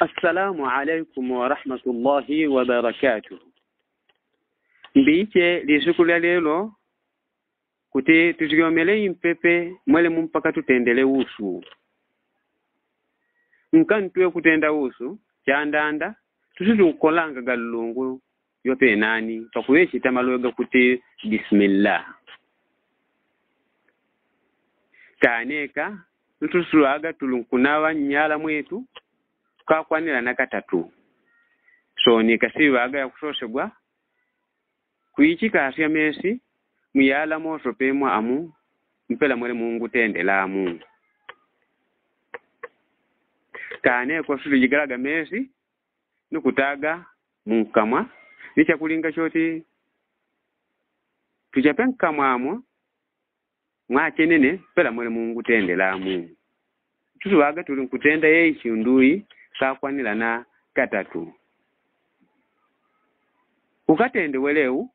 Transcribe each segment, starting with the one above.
assalamu alaikum warahmatullahi wabarakatuh mbiche lisuku lya lelo kuti tuziliomelei impepe mwelemu mpaka tutendele usu mkantuwe kutenda usu chandanda tusitukolanga ga lungu yopenani pakuwecita maloga kuti bismillah kaneka ntusulaga tulunkunawa nyala mwetu twakwanira katatu so nikasiiba agaya kusoosebwa mesi muyala meesi muyala amu mpela mwele mungu tendelaamu kaaneeko situjigalaga mesi nikutaga munkamwa nikyakulinga kyoti tujape nkamwamwo mwachenene mpela mwele mungu amu tusubaga tuli nkutenda yeyi kinduyi saakwanira na katatu welewu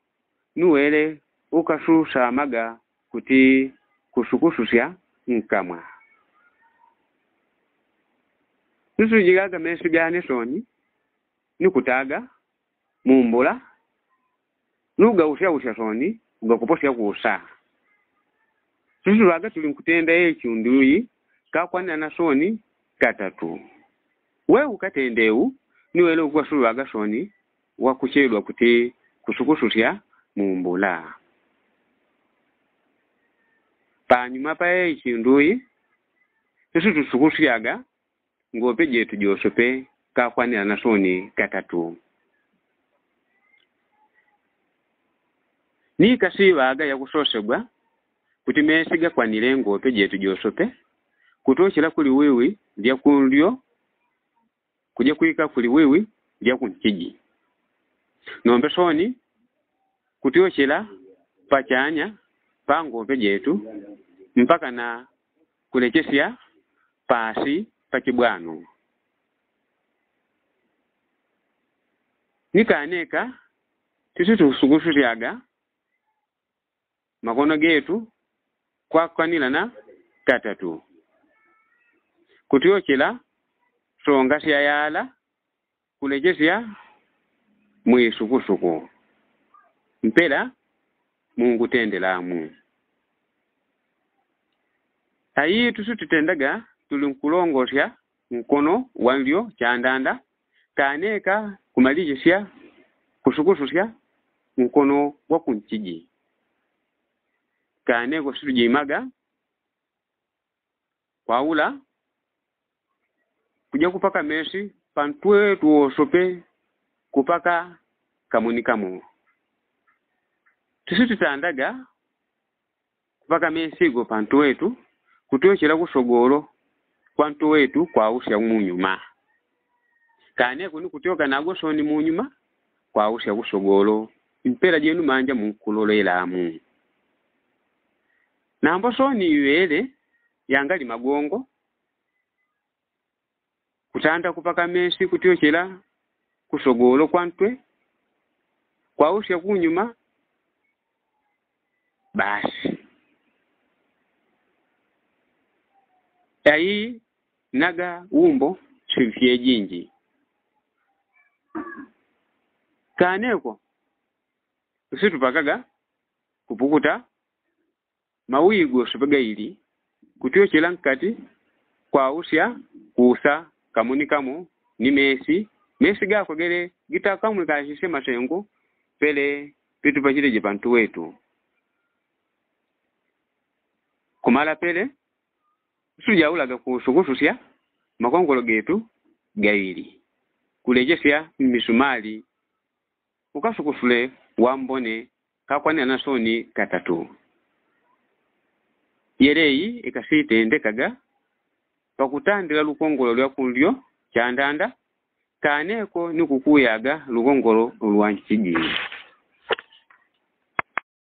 nuwele ukasuusamaga kuti kusukususya nkamwa nisujigaga meesi ga nesoni nikutaaga mumbula nugausyausya soni ugakuposya kusa susulaga tuli nkutenda ekinduyi kakwanira na soni katatu we ukatendewu niwele ukukwasula soni wakuchelwa kuti kusukususya mumbula panyuma paye ichinduyi tisitusukusyaga ngope jetu josope kakwanira nasoni katatu nikasiibaga yakusosebwa kuti mesi gakwanire ngope jetu josope kutochela kuli wiwi lyakundyo kujja kuika kuli wiwi lyakunchiji ng'ombe shoni kutioshela pachanya pa ng'ombe jetu mpaka na kulechesya pasi pachibwano nikaaneka tisu tusukusulyaga makono getu kwakwanila na katatu kutiochela so sya yala kulejesiya mwisukusuku mpela mungu tendelamu ayi tusutitendaga tuli nkulongosya nkono wanlyo chandanda kaneka kumalijesya kusukususya nkono wa kunchiji kaneko situjimaga kwawula kuja kupaka meshi pantwe tuwoshope kupaka kamuni kamuo tisu tutandaga kupaka go pantu wetu kutwechera kusogolo kwantu wetu kwausya munyuma kane kuni kutyoka soni munyuma kwausya kusogolo mpera jenu manja mu nambo soni iwele yangali magongo kutanda kupakameesi kutyokyera kusogoolo kwa ntwe kwausya kunyuma basi ayi naga umbo sivifye jinji kaneko usitupakaga kupukuta mawigo sipagaili kutyokyera nkati kwausya kusa kamu ni mesi mesi gako gele gitakamulika achisema chengu pele pitupachilije pantu wetu kumala pele sujaulaga kusukususya makongolo getu gaili kulejesya misumali ukasukusule wambone kakwanira nasoni katatu yeleyi ikasitendekaga pakutandira lukongolo lwa kulyo kyandanda kaneko ni lukongolo lwa nsigiri